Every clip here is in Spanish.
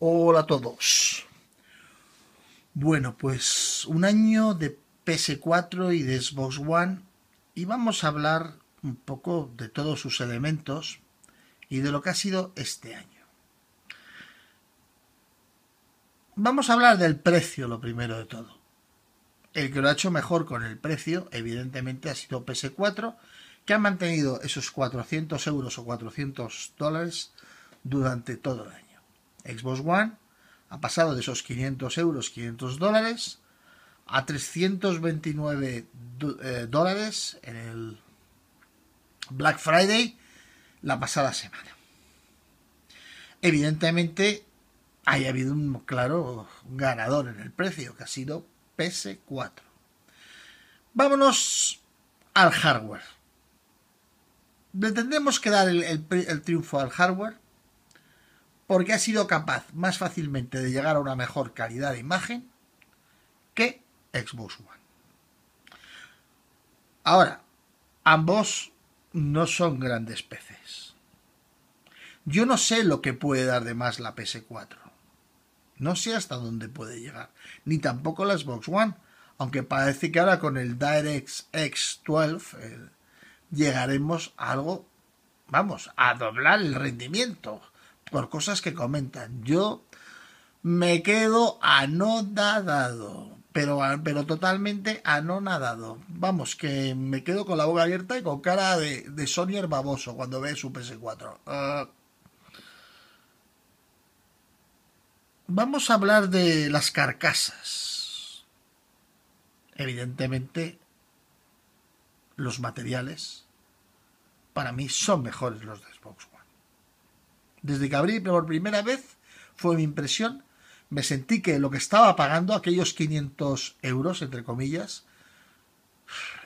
Hola a todos. Bueno, pues un año de PS4 y de Xbox One y vamos a hablar un poco de todos sus elementos y de lo que ha sido este año. Vamos a hablar del precio, lo primero de todo. El que lo ha hecho mejor con el precio, evidentemente, ha sido PS4, que ha mantenido esos 400 euros o 400 dólares durante todo el año. Xbox One ha pasado de esos 500 euros, 500 dólares, a 329 eh, dólares en el Black Friday la pasada semana. Evidentemente, hay habido un claro ganador en el precio, que ha sido PS4. Vámonos al hardware. Le tendremos que dar el triunfo al hardware porque ha sido capaz más fácilmente de llegar a una mejor calidad de imagen que Xbox One. Ahora, ambos no son grandes peces. Yo no sé lo que puede dar de más la PS4. No sé hasta dónde puede llegar. Ni tampoco la Xbox One. Aunque parece que ahora con el DirectX 12 eh, llegaremos a algo, vamos, a doblar el rendimiento por cosas que comentan. Yo me quedo anonadado, pero, pero totalmente anonadado. Vamos, que me quedo con la boca abierta y con cara de, Sony baboso cuando ve su PS4. Ah. vamos a hablar de las carcasas. Evidentemente, los materiales para mí son mejores los de Xbox One. Desde que abrí por primera vez fue mi impresión, me sentí que lo que estaba pagando, aquellos 500 euros, entre comillas,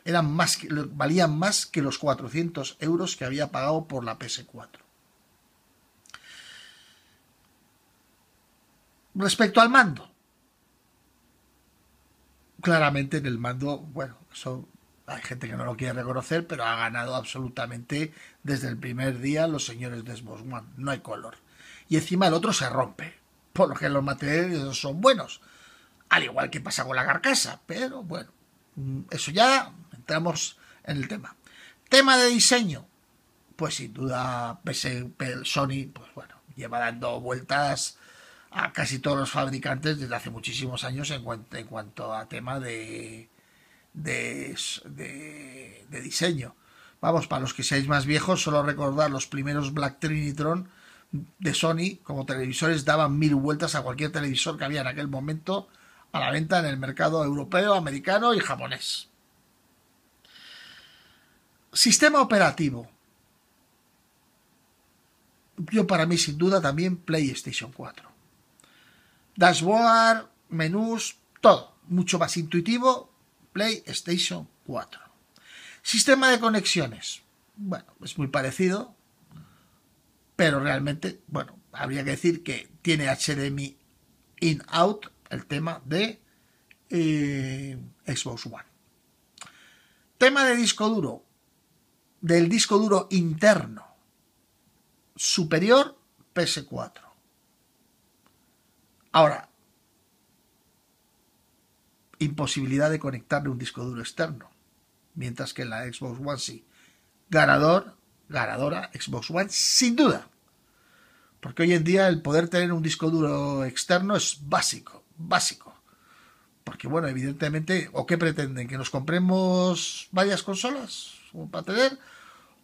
eran más, valían más que los 400 euros que había pagado por la PS4. Respecto al mando, claramente en el mando, bueno, son hay gente que no lo quiere reconocer, pero ha ganado absolutamente desde el primer día los señores de Xbox No hay color. Y encima el otro se rompe, por lo que los materiales son buenos. Al igual que pasa con la carcasa, pero bueno, mm, eso ya entramos en el tema. Tema de diseño. Pues sin duda Sony, pues bueno, lleva dando vueltas a casi todos los fabricantes desde hace muchísimos años en cuanto a tema de, de, diseño. Vamos, para los que seáis más viejos, solo recordar los primeros Black Trinitron de Sony como televisores daban mil vueltas a cualquier televisor que había en aquel momento a la venta en el mercado europeo, americano y japonés. Sistema operativo. Yo para mí sin duda también PlayStation 4. Dashboard, menús, todo. Mucho más intuitivo PlayStation 4. Sistema de conexiones. Bueno, es muy parecido, pero realmente, bueno, habría que decir que tiene HDMI in-out el tema de eh, Xbox One. Tema de disco duro, del disco duro interno, superior PS4. Ahora, imposibilidad de conectarle un disco duro externo, mientras que en la Xbox One sí. Ganador, ganadora Xbox One, sin duda. Porque hoy en día el poder tener un disco duro externo es básico, básico. Porque bueno, evidentemente, ¿o qué pretenden? ¿Que nos compremos varias consolas para tener?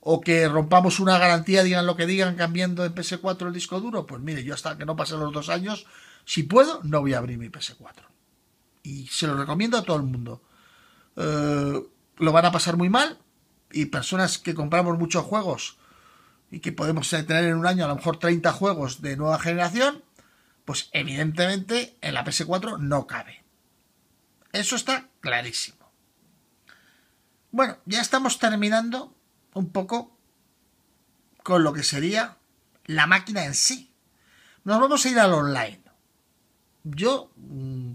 ¿O que rompamos una garantía, digan lo que digan, cambiando en PS4 el disco duro? Pues mire, yo hasta que no pasen los dos años, si puedo, no voy a abrir mi PS4 y se lo recomiendo a todo el mundo. Eh, lo van a pasar muy mal y personas que compramos muchos juegos y que podemos tener en un año a lo mejor 30 juegos de nueva generación, pues evidentemente en la PS4 no cabe. Eso está clarísimo. Bueno, ya estamos terminando un poco con lo que sería la máquina en sí. Nos vamos a ir al online. Yo mm,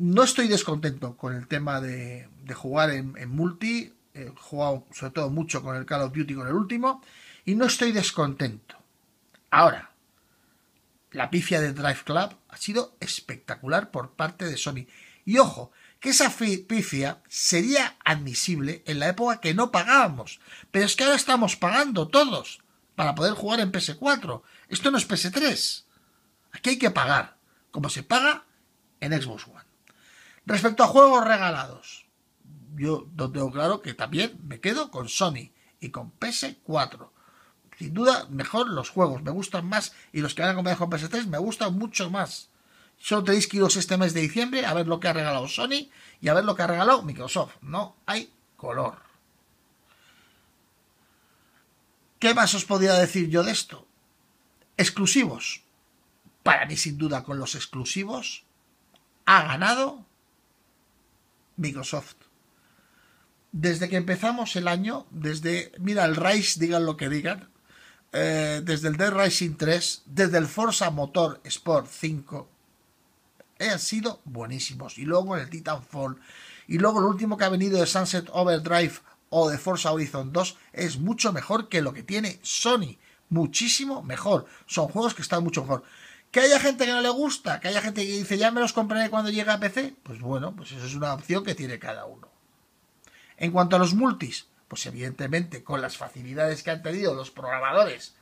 no estoy descontento con el tema de, jugar en, multi. He jugado sobre todo mucho con el Call of Duty, con el último. Y no estoy descontento. Ahora, la pifia de Drive Club ha sido espectacular por parte de Sony. Y ojo, que esa pifia sería admisible en la época que no pagábamos. Pero es que ahora estamos pagando todos para poder jugar en PS4. Esto no es PS3. Aquí hay que pagar, como se paga en Xbox One. Respecto a juegos regalados, yo tengo claro que también me quedo con Sony y con PS4. Sin duda, mejor los juegos, me gustan más y los que van a comprar con PS3 me gustan mucho más. Solo tenéis que iros este mes de diciembre a ver lo que ha regalado Sony y a ver lo que ha regalado Microsoft. No hay color. ¿Qué más os podría decir yo de esto? Exclusivos. Para mí, sin duda, con los exclusivos ha ganado Microsoft. Desde que empezamos el año, desde, mira, el Rise, digan lo que digan, eh, desde el Dead Rising 3, desde el Forza Motor Sport 5, eh, han sido buenísimos. Y luego el Titanfall, y luego el último que ha venido de Sunset Overdrive o de Forza Horizon 2 es mucho mejor que lo que tiene Sony. Muchísimo mejor. Son juegos que están mucho mejor. Que haya gente que no le gusta, que haya gente que dice ya me los compraré cuando llegue a PC, pues bueno, pues eso es una opción que tiene cada uno. En cuanto a los multis, pues evidentemente con las facilidades que han tenido los programadores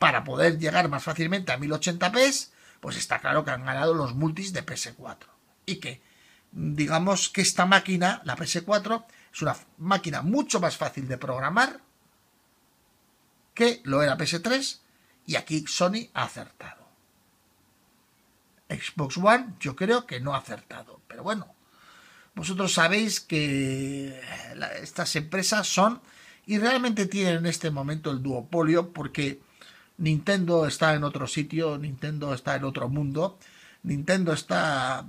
para poder llegar más fácilmente a 1080p, pues está claro que han ganado los multis de PS4. Y que, digamos que esta máquina, la PS4, es una máquina mucho más fácil de programar que lo era PS3 y aquí Sony ha acertado. Xbox One, yo creo que no ha acertado. Pero bueno, vosotros sabéis que estas empresas son y realmente tienen en este momento el duopolio porque Nintendo está en otro sitio, Nintendo está en otro mundo, Nintendo está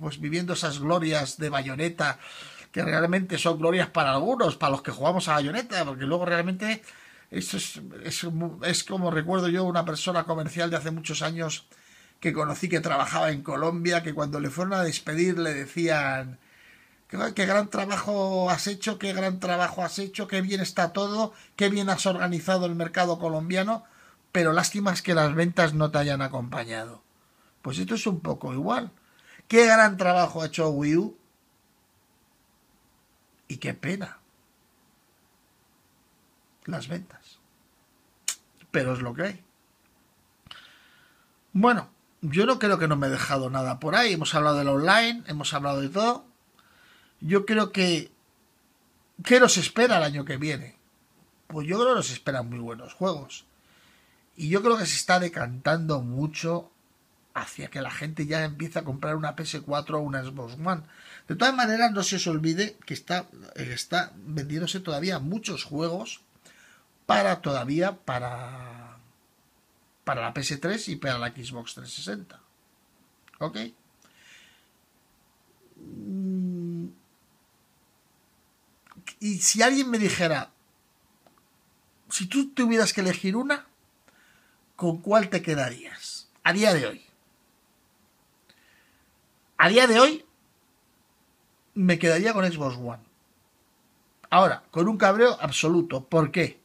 pues viviendo esas glorias de bayoneta que realmente son glorias para algunos, para los que jugamos a bayoneta, porque luego realmente es, es como recuerdo yo una persona comercial de hace muchos años que conocí que trabajaba en Colombia, que cuando le fueron a despedir le decían, qué, gran trabajo has hecho, qué gran trabajo has hecho, qué bien está todo, qué bien has organizado el mercado colombiano, pero lástima es que las ventas no te hayan acompañado. Pues esto es un poco igual. Qué gran trabajo ha hecho Wii U y qué pena. Las ventas. Pero es lo que hay. Bueno, yo no creo que no me he dejado nada por ahí. Hemos hablado del online, hemos hablado de todo. Yo creo que. ¿Qué nos espera el año que viene? Pues yo creo que nos esperan muy buenos juegos. Y yo creo que se está decantando mucho hacia que la gente ya empiece a comprar una PS4 o una Xbox One. De todas maneras, no se os olvide que está, eh, está vendiéndose todavía muchos juegos para todavía, para para la PS3 y para la Xbox 360. ¿Ok? Mm. Y si alguien me dijera, si tú tuvieras que elegir una, ¿con cuál te quedarías? A día de hoy. A día de hoy, me quedaría con Xbox One. Ahora, con un cabreo absoluto. ¿Por qué?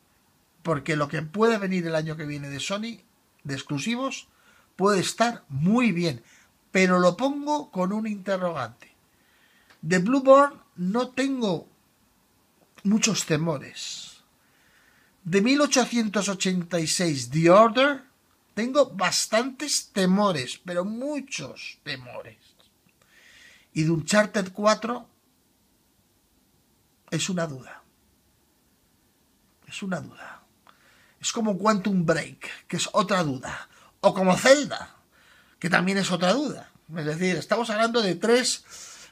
Porque lo que puede venir el año que viene de Sony de exclusivos puede estar muy bien, pero lo pongo con un interrogante. De Blueborn no tengo muchos temores. De 1886 The Order tengo bastantes temores, pero muchos temores. Y de Uncharted 4 es una duda. Es una duda. Es como Quantum Break, que es otra duda. O como Zelda, que también es otra duda. Es decir, estamos hablando de tres,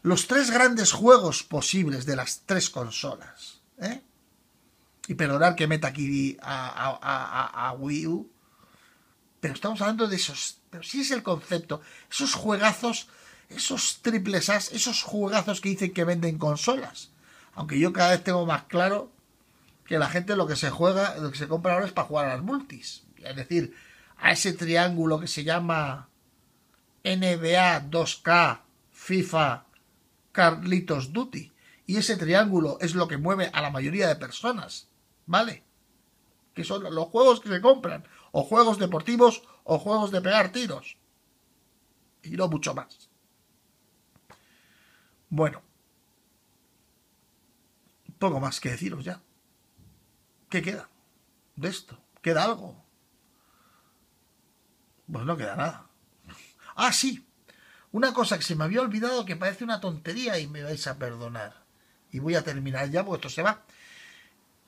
los tres grandes juegos posibles de las tres consolas. ¿eh? Y perdonar que meta aquí a, a, Wii U. Pero estamos hablando de esos. Pero sí es el concepto. Esos juegazos, esos triples as, esos juegazos que dicen que venden consolas. Aunque yo cada vez tengo más claro que la gente lo que se juega, lo que se compra ahora es para jugar a las multis. Es decir, a ese triángulo que se llama NBA 2K FIFA Carlitos Duty. Y ese triángulo es lo que mueve a la mayoría de personas. ¿Vale? Que son los juegos que se compran. O juegos deportivos o juegos de pegar tiros. Y no mucho más. Bueno. Poco más que deciros ya. ¿Qué queda de esto? ¿Queda algo? Pues no queda nada. Ah, sí. Una cosa que se me había olvidado que parece una tontería y me vais a perdonar. Y voy a terminar ya porque esto se va.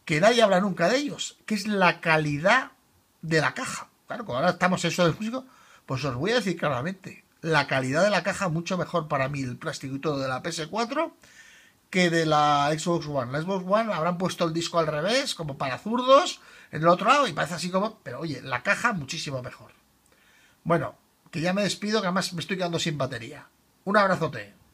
Que nadie habla nunca de ellos. Que es la calidad de la caja. Claro, cuando ahora estamos eso del músico, pues os voy a decir claramente. La calidad de la caja mucho mejor para mí el plástico y todo de la PS4 que de la Xbox One. La Xbox One habrán puesto el disco al revés, como para zurdos, en el otro lado, y parece así como, pero oye, la caja muchísimo mejor. Bueno, que ya me despido, que además me estoy quedando sin batería. Un abrazote.